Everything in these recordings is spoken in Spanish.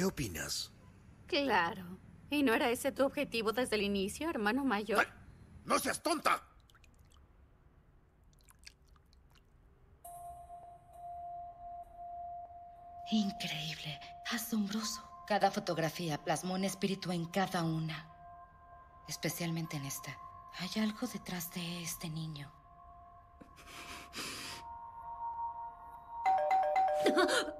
¿Qué opinas? Claro. ¿Y no era ese tu objetivo desde el inicio, hermano mayor? ¡No seas tonta! Increíble, asombroso. Cada fotografía plasmó un espíritu en cada una. Especialmente en esta. Hay algo detrás de este niño.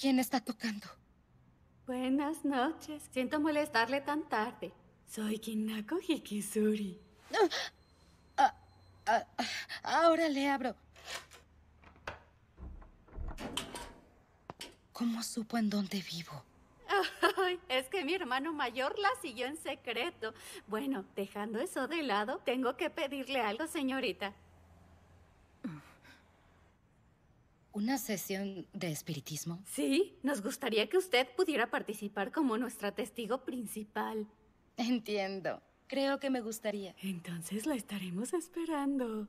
¿Quién está tocando? Buenas noches. Siento molestarle tan tarde. Soy Kinako Hikisuri. Ah, ah, ah, ahora le abro. ¿Cómo supo en dónde vivo? es que mi hermano mayor la siguió en secreto. Bueno, dejando eso de lado, tengo que pedirle algo, señorita. ¿Una sesión de espiritismo? Sí, nos gustaría que usted pudiera participar como nuestra testigo principal. Entiendo. Creo que me gustaría. Entonces la estaremos esperando.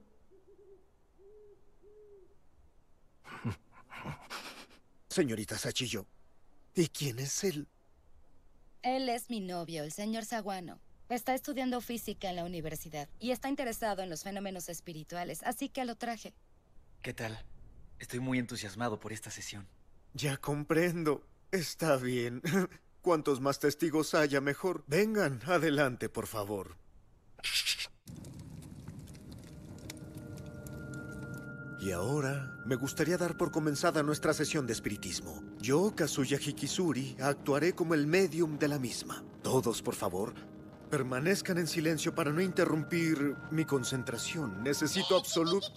Señorita Sachillo, ¿y quién es él? Él es mi novio, el señor Zaguano. Está estudiando física en la universidad y está interesado en los fenómenos espirituales, así que lo traje. ¿Qué tal? Estoy muy entusiasmado por esta sesión. Ya comprendo. Está bien. Cuantos más testigos haya, mejor. Vengan, adelante, por favor. Y ahora me gustaría dar por comenzada nuestra sesión de espiritismo. Yo, Kazuya Hikisuri, actuaré como el medium de la misma. Todos, por favor, permanezcan en silencio para no interrumpir mi concentración. Necesito absoluto...